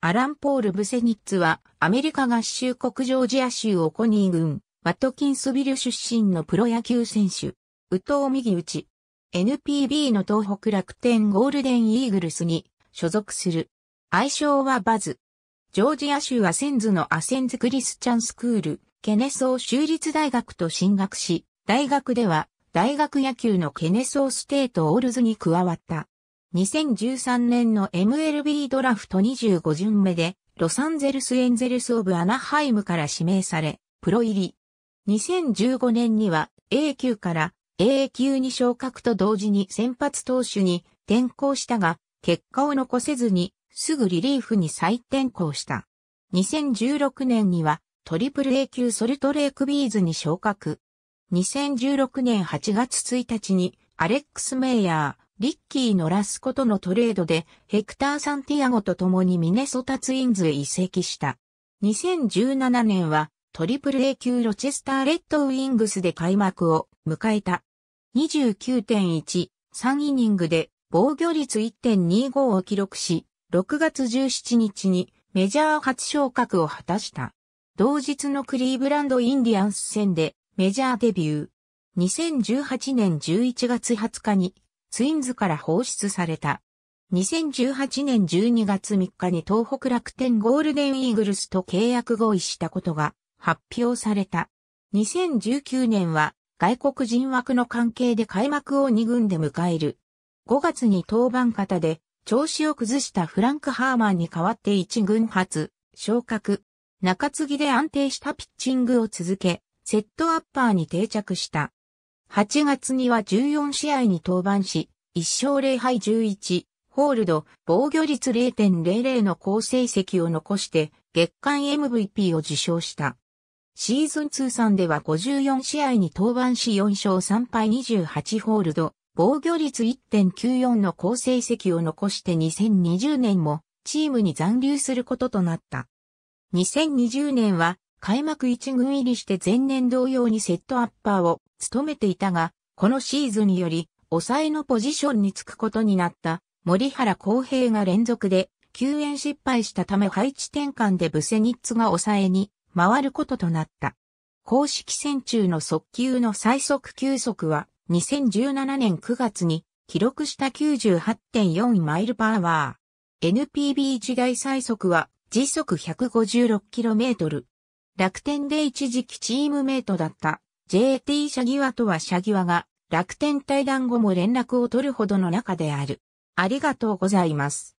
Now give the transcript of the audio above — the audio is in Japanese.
アラン・ポール・ブセニッツは、アメリカ合衆国ジョージア州オコニー郡、ワトキンスビル出身のプロ野球選手。宇藤右打ち。NPB の東北楽天ゴールデンイーグルスに所属する。愛称はバズ。ジョージア州アセンズのアセンズクリスチャンスクール、ケネソー州立大学と進学し、大学では大学野球のケネソーステートオールズに加わった。2013年の MLB ドラフト25巡目で、ロサンゼルスエンゼルスオブアナハイムから指名され、プロ入り。2015年には A 級から A 級に昇格と同時に先発投手に転向したが、結果を残せずに、すぐリリーフに再転向した。2016年には、トリプル A 級ソルトレークビーズに昇格。2016年8月1日に、アレックス・メイヤー、リッキーのラスコとのトレードで、ヘクター・サンティアゴと共にミネソタツインズへ移籍した。2017年は、トリプル A 級ロチェスター・レッドウィングスで開幕を迎えた。29.1、3イニングで防御率1.25を記録し、6月17日にメジャー初昇格を果たした。同日のクリーブランド・インディアンス戦でメジャーデビュー。2018年11月20日にツインズから放出された。2018年12月3日に東北楽天ゴールデンイーグルスと契約合意したことが発表された。2019年は外国人枠の関係で開幕を2軍で迎える。5月に登板型で調子を崩したフランク・ハーマンに代わって1軍初、昇格。中継ぎで安定したピッチングを続け、セットアッパーに定着した。8月には14試合に登板し、1勝0敗11、ホールド、防御率0.00の好成績を残して月間 MVP を受賞した。シーズン通算では54試合に登板し4勝3敗28ホールド、防御率1.94の好成績を残して2020年もチームに残留することとなった。2020年は開幕一軍入りして前年同様にセットアッパーを務めていたが、このシーズンにより、抑えのポジションにつくことになった森原康平が連続で救援失敗したため配置転換でブセニッツが抑えに回ることとなった。公式戦中の速球の最速球速は2017年9月に記録した98.4マイルパワー。NPB 時代最速は時速 156km。楽天で一時期チームメイトだった JT シャギワとはシャギワが楽天対談後も連絡を取るほどの仲である。ありがとうございます。